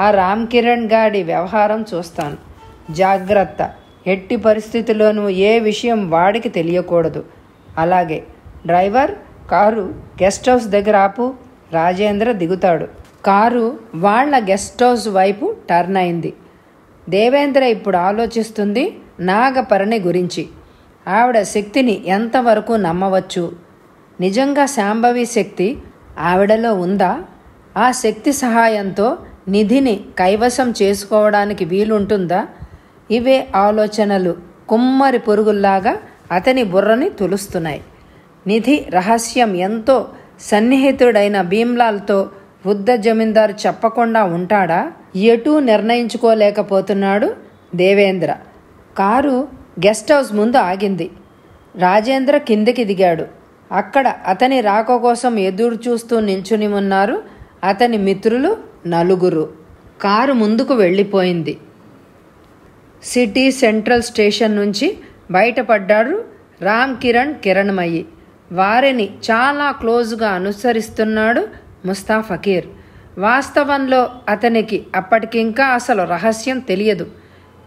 ఆ రామ్ కిరణ్ గాడి వ్యవహారం చూస్తాను జాగ్రత్త ఎట్టి పరిస్థితుల్లోనూ ఏ విషయం వాడికి తెలియకూడదు అలాగే డ్రైవర్ కారు గెస్ట్ హౌస్ దగ్గర ఆపు రాజేంద్ర దిగుతాడు కారు వాళ్ళ గెస్ట్ హౌస్ వైపు టర్న్ అయింది దేవేంద్ర ఇప్పుడు ఆలోచిస్తుంది నాగపరణి గురించి ఆవిడ శక్తిని ఎంతవరకు నమ్మవచ్చు నిజంగా శాంభవి శక్తి ఆవిడలో ఉందా ఆ శక్తి సహాయంతో నిధిని కైవసం చేసుకోవడానికి వీలుంటుందా ఇవే ఆలోచనలు కుమ్మరి పొరుగుల్లాగా అతని బుర్రని తులుస్తున్నాయి నిధి రహస్యం ఎంతో సన్నిహితుడైన భీమ్లాల్తో వృద్ధ జమీందారు చెప్పకుండా ఉంటాడా ఎటూ నిర్ణయించుకోలేకపోతున్నాడు దేవేంద్ర కారు గెస్ట్ హౌస్ ముందు ఆగింది రాజేంద్ర కిందికి దిగాడు అక్కడ అతని రాక కోసం ఎదురు చూస్తూ నించుని ఉన్నారు అతని మిత్రులు నలుగురు కారు ముందుకు వెళ్ళిపోయింది సిటీ సెంట్రల్ స్టేషన్ నుంచి బయటపడ్డాడు రామ్ కిరణ్ కిరణ్మయి వారిని చాలా క్లోజ్గా అనుసరిస్తున్నాడు ముస్తా ఫకీర్ వాస్తవంలో అతనికి అప్పటికింకా అసలు రహస్యం తెలియదు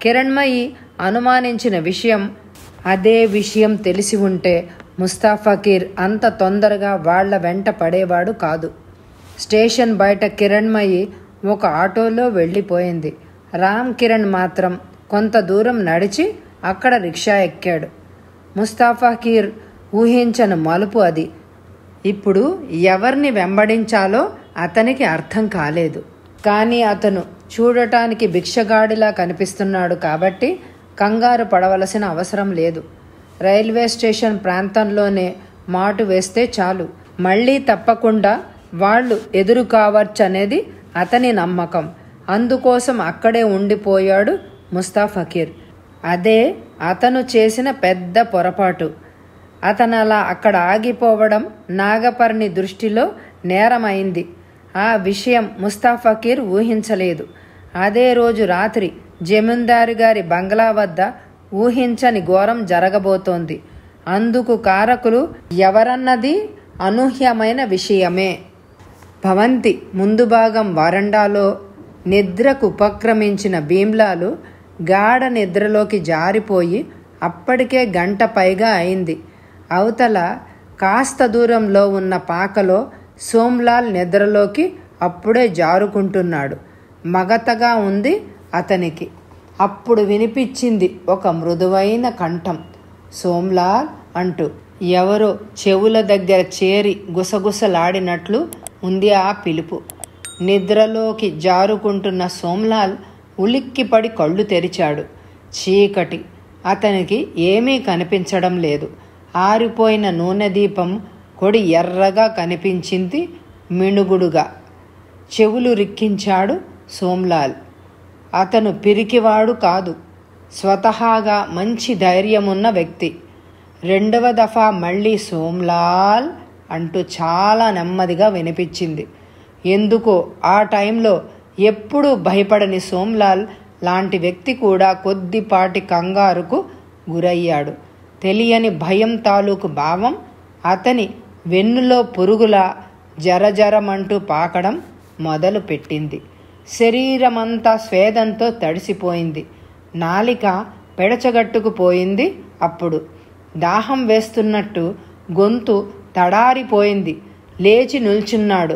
కిరణ్మయి అనుమానించిన విషయం అదే విషయం తెలిసి ఉంటే ముస్తా ఫకీర్ అంత తొందరగా వాళ్ల వెంట పడేవాడు కాదు స్టేషన్ బయట కిరణ్మయి ఒక ఆటోలో వెళ్ళిపోయింది రామ్ కిరణ్ మాత్రం కొంత దూరం నడిచి అక్కడ రిక్షా ఎక్కాడు ముస్తాఫాకీర్ ఊహించని మలుపు అది ఇప్పుడు ఎవరిని వెంబడించాలో అతనికి అర్థం కాలేదు కానీ అతను చూడటానికి భిక్షగాడిలా కనిపిస్తున్నాడు కాబట్టి కంగారు పడవలసిన అవసరం లేదు రైల్వే స్టేషన్ ప్రాంతంలోనే మాటు వేస్తే చాలు మళ్ళీ తప్పకుండా వాళ్ళు ఎదురు కావచ్చనేది అతని నమ్మకం అందుకోసం అక్కడే ఉండిపోయాడు ముస్తాఫకీర్ అదే అతను చేసిన పెద్ద పొరపాటు అతను అలా అక్కడ ఆగిపోవడం నాగపర్ణి దృష్టిలో నేరమైంది ఆ విషయం ముస్తాఫకీర్ ఊహించలేదు అదే రోజు రాత్రి జమీందారు గారి బంగ్లా వద్ద ఊహించని ఘోరం జరగబోతోంది అందుకు కారకులు ఎవరన్నది అనూహ్యమైన విషయమే భవంతి ముందు భాగం వరండాలో నిద్రకు ఉపక్రమించిన భీమ్లాలు గాఢ నిద్రలోకి జారిపోయి అప్పటికే గంట పైగా అయింది అవతల కాస్త దూరంలో ఉన్న పాకలో సోమ్లాల్ నిద్రలోకి అప్పుడే జారుకుంటున్నాడు మగతగా ఉంది అతనికి అప్పుడు వినిపించింది ఒక మృదువైన కంఠం సోమ్లాల్ అంటూ ఎవరో చెవుల దగ్గర చేరి గుసగుసలాడినట్లు ఉంది ఆ పిలుపు నిద్రలోకి జారుకుంటున్న సోమ్లాల్ ఉలిక్కిపడి కళ్ళు తెరిచాడు చీకటి అతనికి ఏమీ కనిపించడం లేదు ఆరిపోయిన నూనె దీపం కొడి ఎర్రగా కనిపించింది మిణుగుడుగా చెవులు రిక్కించాడు సోమ్లాల్ అతను పిరికివాడు కాదు స్వతహాగా మంచి ధైర్యమున్న వ్యక్తి రెండవ దఫా మళ్ళీ సోమ్లాల్ అంటూ చాలా నెమ్మదిగా వినిపించింది ఎందుకో ఆ టైంలో ఎప్పుడూ భయపడని సోమ్లాల్ లాంటి వ్యక్తి కూడా కొద్దిపాటి కంగారుకు గురయ్యాడు తెలియని భయం తాలూకు భావం అతని వెన్నులో పురుగుల జరజరమంటూ పాకడం మొదలుపెట్టింది శరీరమంతా స్వేదంతో తడిసిపోయింది నాలిక పెడచగట్టుకుపోయింది అప్పుడు దాహం వేస్తున్నట్టు గొంతు తడారిపోయింది లేచి నిల్చున్నాడు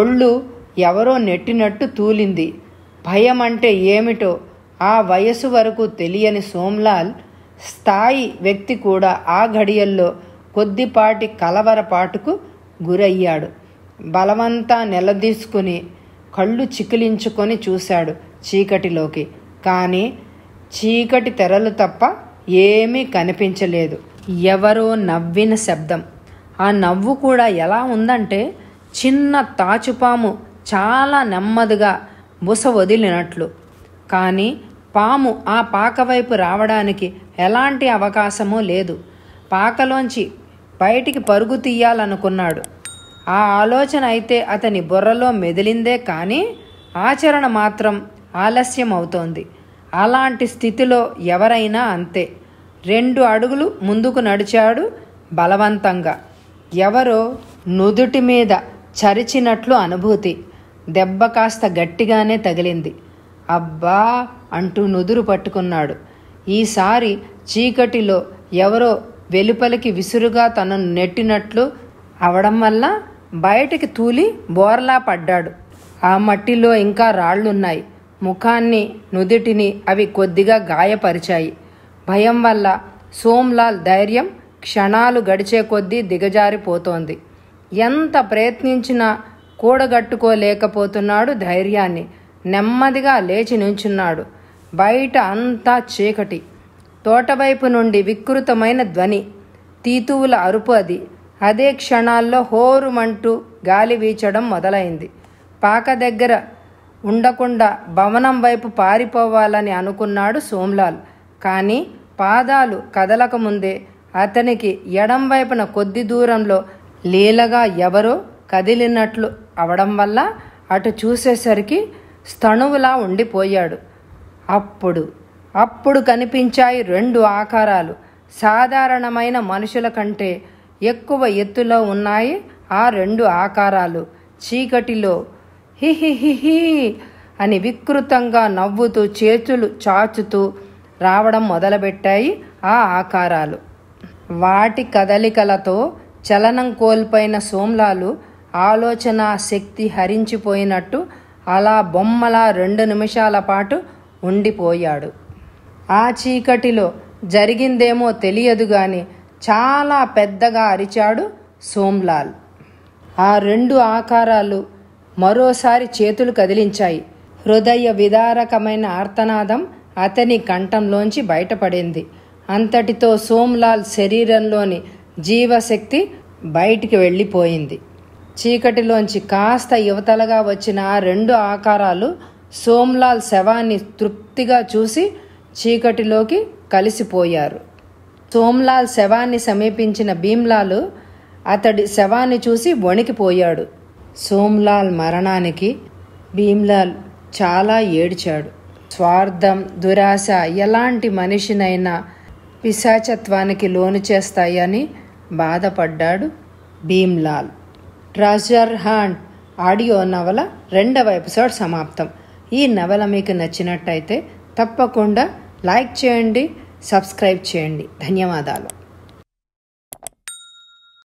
ఒళ్ళు ఎవరో నెట్టినట్టు తూలింది భయం అంటే ఏమిటో ఆ వయసు వరకు తెలియని సోమ్లాల్ స్థాయి వ్యక్తి కూడా ఆ ఘడియల్లో కొద్దిపాటి కలవరపాటుకు గురయ్యాడు బలవంతా నిలదీసుకుని కళ్ళు చికిలించుకొని చూశాడు చీకటిలోకి కానీ చీకటి తెరలు తప్ప ఏమీ కనిపించలేదు ఎవరో నవ్విన శబ్దం ఆ నవ్వు కూడా ఎలా ఉందంటే చిన్న తాచుపాము చాలా నెమ్మదిగా బుస వదిలినట్లు కానీ పాము ఆ పాక వైపు రావడానికి ఎలాంటి అవకాశమూ లేదు పాకలోంచి బయటికి పరుగు తీయాలనుకున్నాడు ఆ ఆలోచన అయితే అతని బుర్రలో మెదిలిందే కానీ ఆచరణ మాత్రం ఆలస్యం అవుతోంది అలాంటి స్థితిలో ఎవరైనా అంతే రెండు అడుగులు ముందుకు నడిచాడు బలవంతంగా ఎవరో నుదుటి మీద చరిచినట్లు అనుభూతి దెబ్బ కాస్త గట్టిగానే తగిలింది అబ్బా అంటూ నుదురు పట్టుకున్నాడు ఈసారి చీకటిలో ఎవరో వెలుపలికి విసురుగా తనను నెట్టినట్లు అవడం వల్ల బయటికి తూలి బోర్లా పడ్డాడు ఆ మట్టిలో ఇంకా రాళ్లున్నాయి ముఖాన్ని నుదుటిని అవి కొద్దిగా గాయపరిచాయి భయం వల్ల సోమ్లాల్ ధైర్యం క్షణాలు గడిచే కొద్దీ దిగజారిపోతోంది ఎంత ప్రయత్నించినా కూడగట్టుకోలేకపోతున్నాడు ధైర్యాన్ని నెమ్మదిగా లేచి నుంచున్నాడు బయట అంతా చీకటి తోటవైపు నుండి వికృతమైన ధ్వని తీతువుల అరుపు అది అదే క్షణాల్లో హోరుమంటూ గాలి వీచడం మొదలైంది పాక దగ్గర ఉండకుండా భవనం వైపు పారిపోవాలని అనుకున్నాడు సోమ్లాల్ కానీ పాదాలు కదలకముందే అతనికి ఎడం వైపున కొద్ది దూరంలో లీలగా ఎవరో కదిలినట్లు అవడం వల్ల అటు చూసేసరికి స్థణువులా ఉండిపోయాడు అప్పుడు అప్పుడు కనిపించాయి రెండు ఆకారాలు సాధారణమైన మనుషుల కంటే ఎక్కువ ఎత్తులో ఉన్నాయి ఆ రెండు ఆకారాలు చీకటిలో హిహిహిహి అని వికృతంగా నవ్వుతూ చేతులు చాచుతూ రావడం మొదలుపెట్టాయి ఆ ఆకారాలు వాటి కదలికలతో చలనం కోల్పోయిన సోమ్లాలు ఆలోచన శక్తి హరించిపోయినట్టు అలా బొమ్మలా రెండు నిమిషాల పాటు ఉండిపోయాడు ఆ చీకటిలో జరిగిందేమో తెలియదు గాని చాలా పెద్దగా అరిచాడు సోమ్లాల్ ఆ రెండు ఆకారాలు మరోసారి చేతులు కదిలించాయి హృదయ విదారకమైన ఆర్తనాదం అతని కంఠంలోంచి బయటపడింది అంతటితో సోమ్లాల్ శరీరంలోని జీవశక్తి బయటికి వెళ్ళిపోయింది చీకటిలోంచి కాస్త యువతలుగా వచ్చిన రెండు ఆకారాలు సోమ్లాల్ శవాన్ని తృప్తిగా చూసి చీకటిలోకి కలిసిపోయారు సోమ్లాల్ శవాన్ని సమీపించిన భీమ్లాలు అతడి శవాన్ని చూసి వణికిపోయాడు సోమ్లాల్ మరణానికి భీమ్లాల్ చాలా ఏడ్చాడు స్వార్థం దురాశ ఎలాంటి మనిషినైనా పిశాచత్వానికి లోను చేస్తాయని బాధపడ్డాడు భీమ్లాల్ ట్రాజర్ హాండ్ ఆడియో నవల రెండవ ఎపిసోడ్ సమాప్తం ఈ నవల మీకు నచ్చినట్టయితే తప్పకుండా లైక్ చేయండి సబ్స్క్రైబ్ చేయండి ధన్యవాదాలు